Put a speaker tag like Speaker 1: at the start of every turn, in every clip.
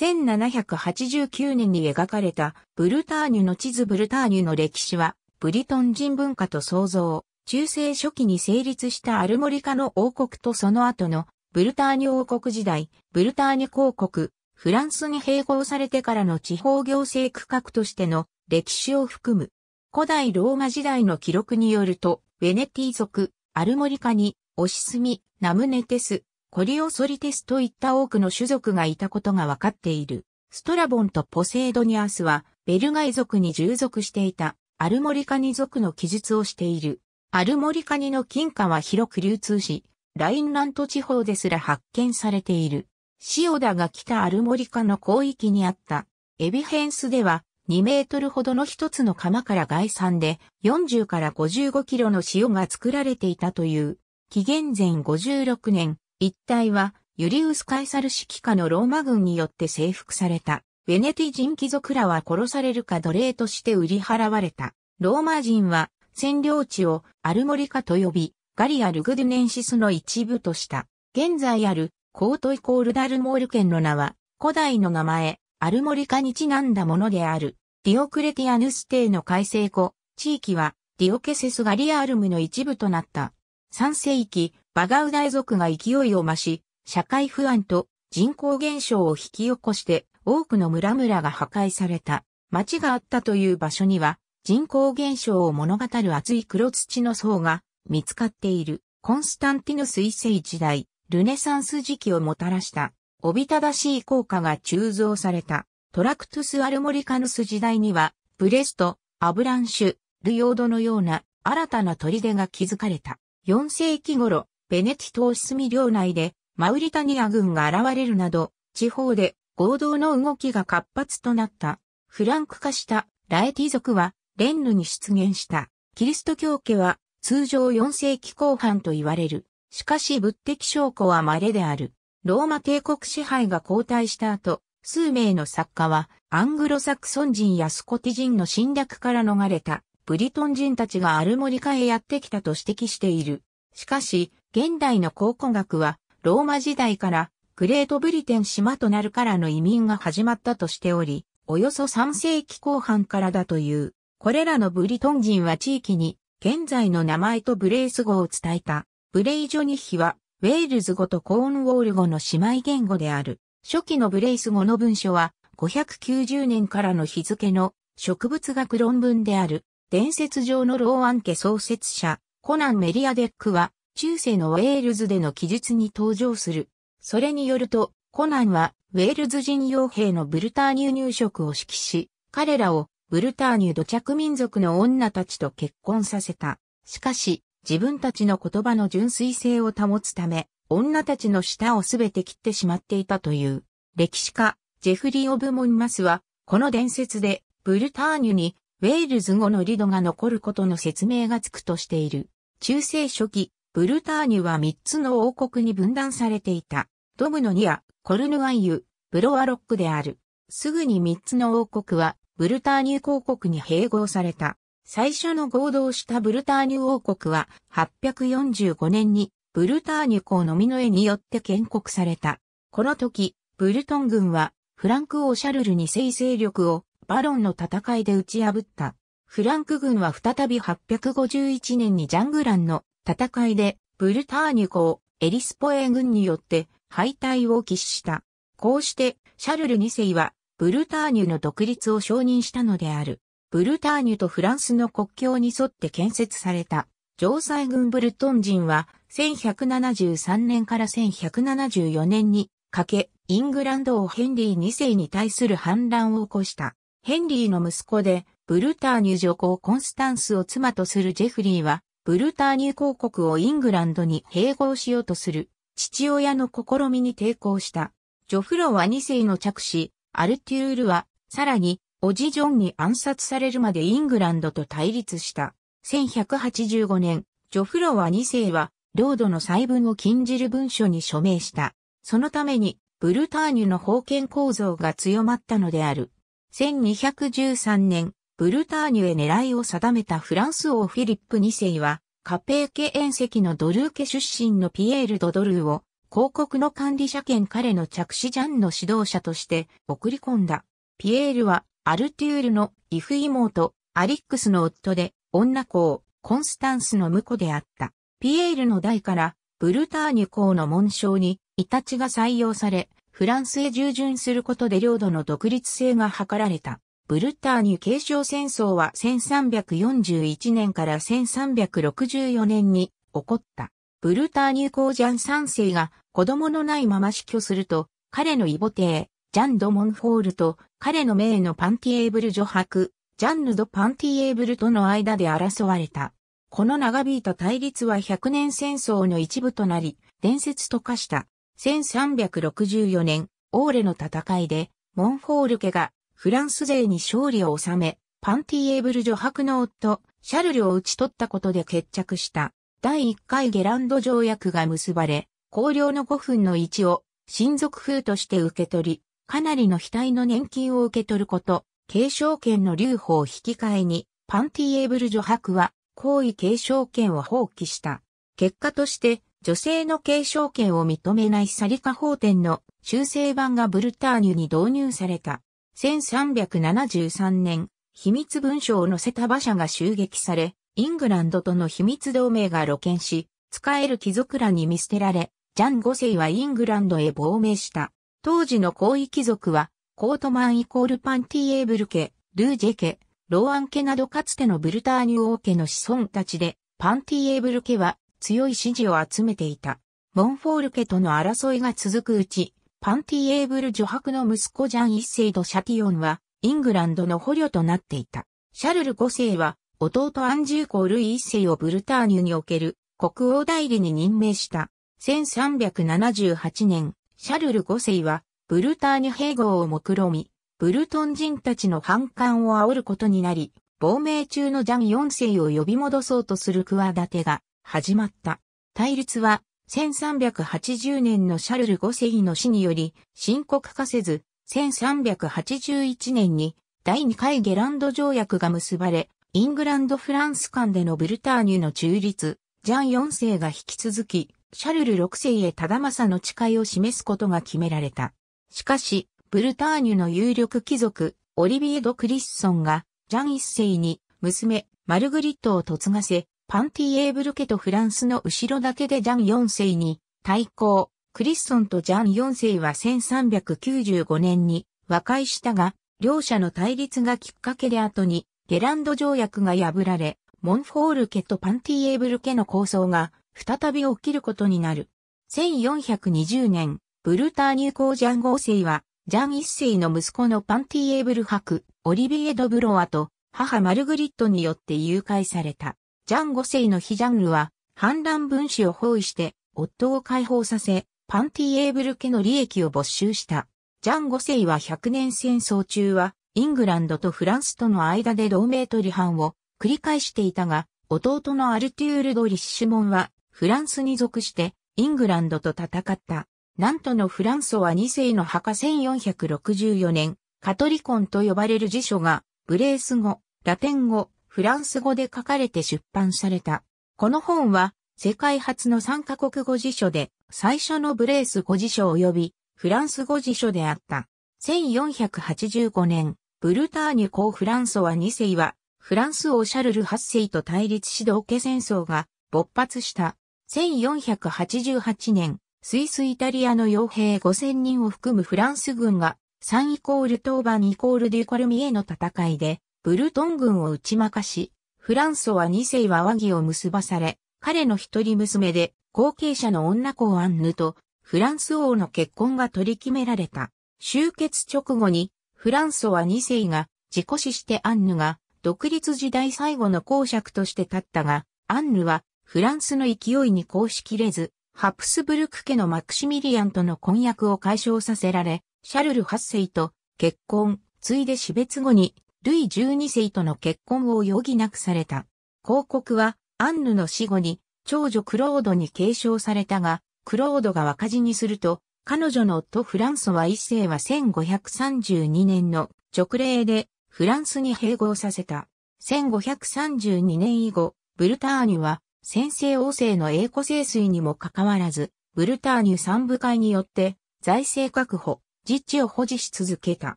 Speaker 1: 1789年に描かれたブルターニュの地図ブルターニュの歴史は、ブリトン人文化と創造、中世初期に成立したアルモリカの王国とその後のブルターニュ王国時代、ブルターニュ公国、フランスに併合されてからの地方行政区画としての歴史を含む。古代ローマ時代の記録によると、ベネティ族、アルモリカに、オシスミ、ナムネテス、コリオソリテスといった多くの種族がいたことがわかっている。ストラボンとポセイドニアスは、ベルガイ族に従属していた、アルモリカニ族の記述をしている。アルモリカニの金貨は広く流通し、ラインラント地方ですら発見されている。塩田が北アルモリカの広域にあった。エビヘンスでは、2メートルほどの一つの釜から概算で、40から55キロの塩が作られていたという。紀元前56年、一帯はユリウス・カエサル指揮下のローマ軍によって征服された。ベネティ人貴族らは殺されるか奴隷として売り払われた。ローマ人は占領地をアルモリカと呼び、ガリア・ルグドゥネンシスの一部とした。現在あるコートイコールダルモール県の名は古代の名前、アルモリカにちなんだものである。ディオクレティアヌス帝の改正後、地域はディオケセスガリアアルムの一部となった。3世紀、バガウダイ族が勢いを増し、社会不安と人口減少を引き起こして多くの村々が破壊された。町があったという場所には人口減少を物語る厚い黒土の層が見つかっている。コンスタンティヌス一世時代、ルネサンス時期をもたらしたおびただしい効果が鋳造された。トラクトゥス・アルモリカヌス時代には、ブレスト、アブランシュ、ルヨードのような新たな砦が築かれた。4世紀頃、ベネティ島ミ領内でマウリタニア軍が現れるなど、地方で合同の動きが活発となった。フランク化したラエティ族はレンヌに出現した。キリスト教家は通常4世紀後半と言われる。しかし物的証拠は稀である。ローマ帝国支配が後退した後、数名の作家はアングロサクソン人やスコティ人の侵略から逃れたブリトン人たちがアルモリカへやってきたと指摘している。しかし、現代の考古学は、ローマ時代から、グレートブリテン島となるからの移民が始まったとしており、およそ3世紀後半からだという。これらのブリトン人は地域に、現在の名前とブレイス語を伝えた。ブレイジョニヒは、ウェールズ語とコーンウォール語の姉妹言語である。初期のブレイス語の文書は、590年からの日付の植物学論文である。伝説上のローアン家創設者、コナン・メリアデックは、中世のウェールズでの記述に登場する。それによると、コナンは、ウェールズ人傭兵のブルターニュ入植を指揮し、彼らをブルターニュ土着民族の女たちと結婚させた。しかし、自分たちの言葉の純粋性を保つため、女たちの舌をすべて切ってしまっていたという。歴史家、ジェフリー・オブ・モンマスは、この伝説で、ブルターニュに、ウェールズ語のリドが残ることの説明がつくとしている。中世初期、ブルターニュは3つの王国に分断されていた。ドムノニア、コルヌアイユ、ブロアロックである。すぐに3つの王国は、ブルターニュ公国に併合された。最初の合同したブルターニュ王国は、845年に、ブルターニュ公のみの絵によって建国された。この時、ブルトン軍は、フランク王シャルルに勢勢力を、バロンの戦いで打ち破った。フランク軍は再び851年にジャングランの戦いでブルターニュ公、エリスポエ軍によって敗退を喫した。こうしてシャルル2世はブルターニュの独立を承認したのである。ブルターニュとフランスの国境に沿って建設された城塞軍ブルトン人は1173年から1174年にかけイングランドをヘンリー2世に対する反乱を起こした。ヘンリーの息子でブルターニュ女皇コンスタンスを妻とするジェフリーはブルターニュ公国をイングランドに併合しようとする父親の試みに抵抗した。ジョフロは2世の着手、アルテュールは、さらに、オジジョンに暗殺されるまでイングランドと対立した。1185年、ジョフロは2世は、領土の細分を禁じる文書に署名した。そのために、ブルターニュの封建構造が強まったのである。1213年、ブルターニュへ狙いを定めたフランス王フィリップ2世は、カペー家遠石のドルー家出身のピエール・ドドルーを、広告の管理者兼彼の着手ジャンの指導者として送り込んだ。ピエールは、アルテュールのイフ妹、アリックスの夫で、女公、コンスタンスの婿であった。ピエールの代から、ブルターニュ公の紋章に、イタチが採用され、フランスへ従順することで領土の独立性が図られた。ブルターニュ継承戦争は1341年から1364年に起こった。ブルターニュ公ジャン三世が子供のないまま死去すると、彼の異母帝、ジャン・ド・モンホールと彼の名のパンティエーブル女伯、ジャンヌ・ド・パンティエーブルとの間で争われた。この長引いた対立は100年戦争の一部となり、伝説と化した。1364年、オーレの戦いで、モンホール家がフランス勢に勝利を収め、パンティエーブル女白の夫、シャルルを打ち取ったことで決着した。第1回ゲランド条約が結ばれ、公領の5分の1を親族風として受け取り、かなりの額の年金を受け取ること、継承権の留保を引き換えに、パンティエーブル女白は、皇位継承権を放棄した。結果として、女性の継承権を認めないサリカ法典の修正版がブルターニュに導入された。1373年、秘密文書を載せた馬車が襲撃され、イングランドとの秘密同盟が露見し、使える貴族らに見捨てられ、ジャン五世はイングランドへ亡命した。当時の皇位貴族は、コートマンイコールパンティエーブル家、ルージェ家、ローアン家などかつてのブルターニュ王家の子孫たちで、パンティエーブル家は強い支持を集めていた。モンフォール家との争いが続くうち、パンティエーブル女白の息子ジャン一世とシャティオンは、イングランドの捕虜となっていた。シャルル五世は、弟アンジューコール一世をブルターニュにおける国王代理に任命した。1378年、シャルル五世は、ブルターニュ併合を目論み、ブルトン人たちの反感を煽ることになり、亡命中のジャン四世を呼び戻そうとする企てが始まった。対立は1380年のシャルル5世の死により深刻化せず、1381年に第2回ゲランド条約が結ばれ、イングランド・フランス間でのブルターニュの中立、ジャン4世が引き続き、シャルル6世へ忠政の誓いを示すことが決められた。しかし、ブルターニュの有力貴族、オリビエド・クリッソンが、ジャン1世に、娘、マルグリットを嫁がせ、パンティエーブル家とフランスの後ろ盾でジャン4世に対抗。クリッソンとジャン4世は1395年に和解したが、両者の対立がきっかけで後にゲランド条約が破られ、モンフォール家とパンティエーブル家の構想が再び起きることになる。1420年、ブルター入港ジャン5世は、ジャン1世の息子のパンティエーブル博、オリビエ・ド・ブロワと母マルグリットによって誘拐された。ジャンゴ世の非ジャンルは、反乱分子を包囲して、夫を解放させ、パンティエーブル家の利益を没収した。ジャンゴ世は100年戦争中は、イングランドとフランスとの間で同盟取り反を繰り返していたが、弟のアルテュール・ド・リッシュモンは、フランスに属して、イングランドと戦った。なんとのフランソは2世の墓1464年、カトリコンと呼ばれる辞書が、ブレース語、ラテン語、フランス語で書かれて出版された。この本は、世界初の3カ国語辞書で、最初のブレース語辞書及び、フランス語辞書であった。1485年、ブルターニュ公フランソワ2世は、フランス王シャルル8世と対立指導家戦争が勃発した。1488年、スイスイタリアの傭兵5000人を含むフランス軍が、3イコール当番イコールデュコルミへの戦いで、ブルトン軍を打ち負かし、フランソワ2世は和議を結ばされ、彼の一人娘で後継者の女子アンヌとフランス王の結婚が取り決められた。終結直後にフランソワ2世が自己死してアンヌが独立時代最後の公爵として立ったが、アンヌはフランスの勢いにこうしきれず、ハプスブルク家のマクシミリアンとの婚約を解消させられ、シャルル8世と結婚、ついで死別後にルイ12世との結婚を余儀なくされた。広告は、アンヌの死後に、長女クロードに継承されたが、クロードが若死にすると、彼女の夫フランソワ一世は1532年の直令でフランスに併合させた。1532年以後、ブルターニュは先制王政の英庫清水にもかかわらず、ブルターニュ三部会によって財政確保、実地を保持し続けた。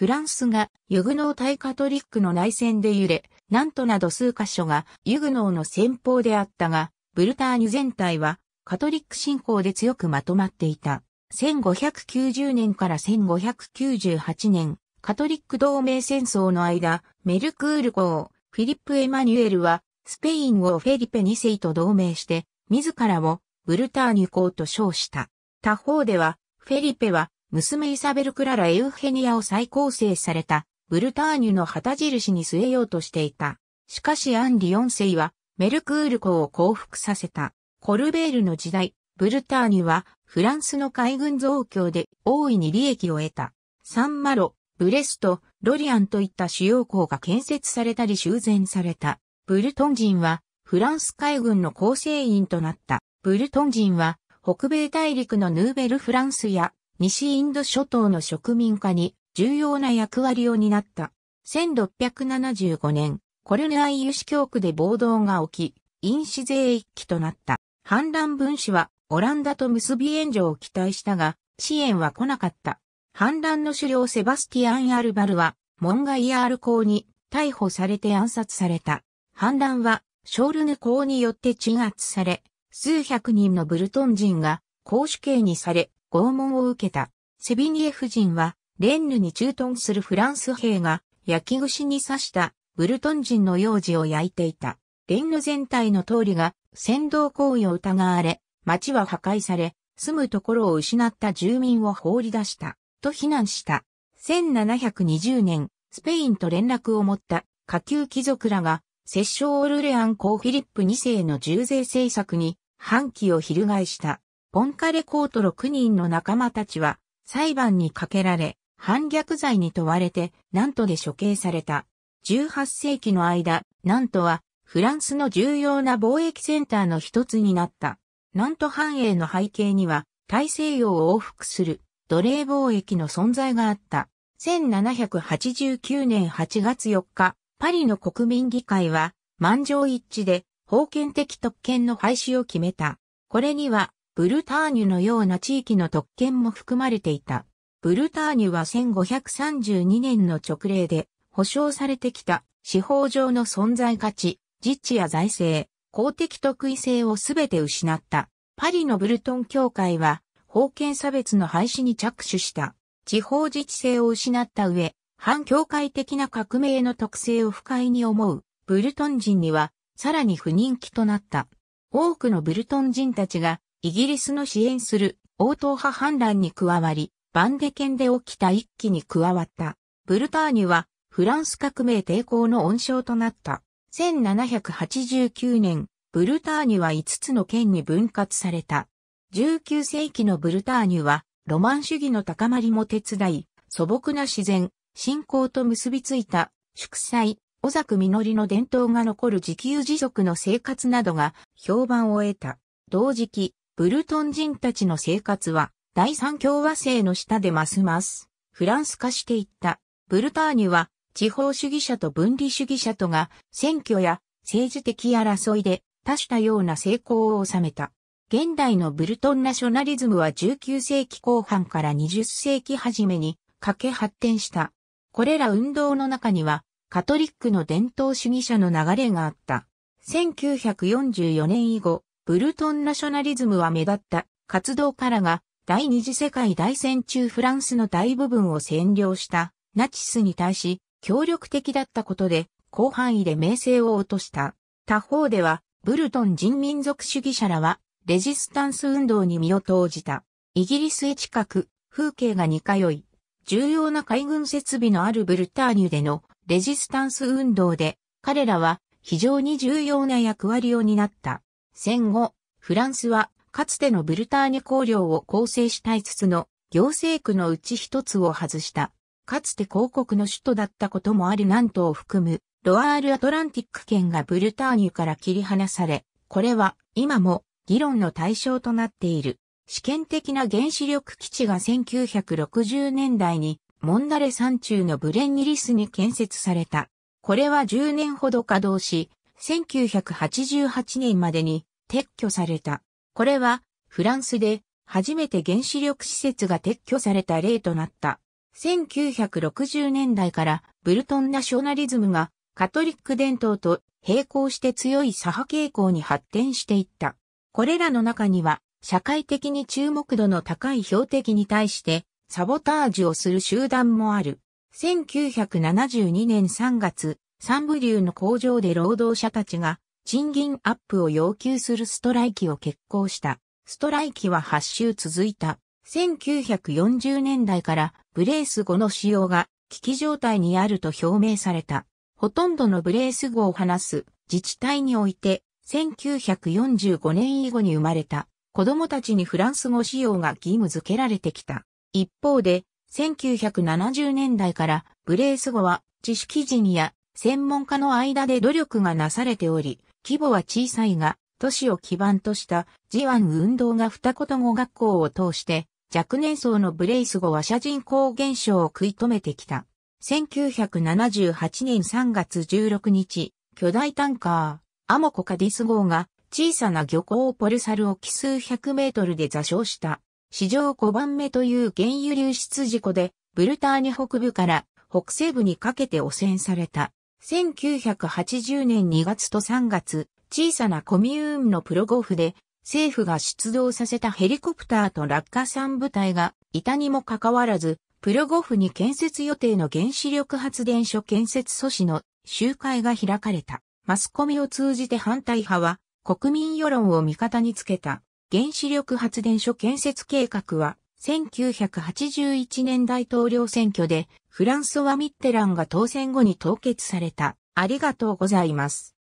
Speaker 1: フランスがユグノー対カトリックの内戦で揺れ、なんとなど数箇所がユグノーの先方であったが、ブルターニュ全体はカトリック信仰で強くまとまっていた。1590年から1598年、カトリック同盟戦争の間、メルクール公、フィリップ・エマニュエルは、スペインをフェリペ2世と同盟して、自らをブルターニュ公と称した。他方では、フェリペは娘イサベル・クララ・エウヘニアを再構成された、ブルターニュの旗印に据えようとしていた。しかしアンリ・ヨンセイは、メルクール公を降伏させた。コルベールの時代、ブルターニュは、フランスの海軍増強で大いに利益を得た。サンマロ、ブレスト、ロリアンといった主要港が建設されたり修繕された。ブルトン人は、フランス海軍の構成員となった。ブルトン人は、北米大陸のヌーベルフランスや西インド諸島の植民化に重要な役割を担った。1675年、コルネアイユ市教区で暴動が起き、飲酒税一揆となった。反乱分子はオランダと結び援助を期待したが、支援は来なかった。反乱の首領セバスティアン・アルバルは、モンガイアール公に逮捕されて暗殺された。反乱は、ショールヌ公によって鎮圧され、数百人のブルトン人が公主刑にされ、拷問を受けた。セビニエ夫人は、レンヌに駐屯するフランス兵が、焼き串に刺したブルトン人の幼児を焼いていた。レンヌ全体の通りが先導行為を疑われ、町は破壊され、住むところを失った住民を放り出した、と非難した。1720年、スペインと連絡を持った下級貴族らが、摂政オルレアン公フィリップ2世の重税政策に反旗を翻した。ポンカレコート6人の仲間たちは裁判にかけられ、反逆罪に問われて、なんとで処刑された。18世紀の間、なんとは、フランスの重要な貿易センターの一つになった。なんと繁栄の背景には、大西洋を往復する奴隷貿易の存在があった。1789年8月4日、パリの国民議会は、満場一致で、封建的特権の廃止を決めた。これには、ブルターニュのような地域の特権も含まれていた。ブルターニュは1532年の直令で保障されてきた司法上の存在価値、実地や財政、公的特異性をすべて失った。パリのブルトン協会は、封建差別の廃止に着手した。地方自治性を失った上、反協会的な革命の特性を不快に思う、ブルトン人には、さらに不人気となった。多くのブルトン人たちが、イギリスの支援する応答派反乱に加わり、バンデ県で起きた一揆に加わった。ブルターニュはフランス革命抵抗の温床となった。1789年、ブルターニュは5つの県に分割された。19世紀のブルターニュは、ロマン主義の高まりも手伝い、素朴な自然、信仰と結びついた、祝祭、小作実りの伝統が残る自給自足の生活などが評判を得た。同時期、ブルトン人たちの生活は、第三共和制の下でますます、フランス化していった。ブルターニュは、地方主義者と分離主義者とが、選挙や政治的争いで、多種多様な成功を収めた。現代のブルトンナショナリズムは19世紀後半から20世紀初めにかけ発展した。これら運動の中には、カトリックの伝統主義者の流れがあった。1944年以後、ブルトンナショナリズムは目立った活動からが第二次世界大戦中フランスの大部分を占領したナチスに対し協力的だったことで広範囲で名声を落とした。他方ではブルトン人民族主義者らはレジスタンス運動に身を投じた。イギリスへ近く風景が似通い、重要な海軍設備のあるブルターニュでのレジスタンス運動で彼らは非常に重要な役割を担った。戦後、フランスはかつてのブルターニュ公領を構成した5つの行政区のうち一つを外した。かつて広告の首都だったこともあり南東を含むロアールアトランティック圏がブルターニュから切り離され、これは今も議論の対象となっている。試験的な原子力基地が1960年代にモンダレ山中のブレンニリスに建設された。これは10年ほど稼働し、1988年までに撤去された。これはフランスで初めて原子力施設が撤去された例となった。1960年代からブルトンナショナリズムがカトリック伝統と並行して強い左派傾向に発展していった。これらの中には社会的に注目度の高い標的に対してサボタージュをする集団もある。1972年3月、サンブリューの工場で労働者たちが賃金アップを要求するストライキを決行した。ストライキは8週続いた。1940年代からブレース語の使用が危機状態にあると表明された。ほとんどのブレース語を話す自治体において1945年以後に生まれた子供たちにフランス語使用が義務付けられてきた。一方で1970年代からブレース語は知識人や専門家の間で努力がなされており、規模は小さいが、都市を基盤としたワ案運動が二言語学校を通して若年層のブレイス語は社人口減少を食い止めてきた。1978年3月16日、巨大タンカー、アモコカディス号が小さな漁港ポルサル沖数百メートルで座礁した。史上5番目という原油流出事故で、ブルターニ北部から北西部にかけて汚染された。1980年2月と3月、小さなコミューンのプロゴフで、政府が出動させたヘリコプターと落下産部隊が、いたにもかかわらず、プロゴフに建設予定の原子力発電所建設阻止の集会が開かれた。マスコミを通じて反対派は国民世論を味方につけた原子力発電所建設計画は1981年大統領選挙でフランソワ・ミッテランが当選後に凍結された。ありがとうございます。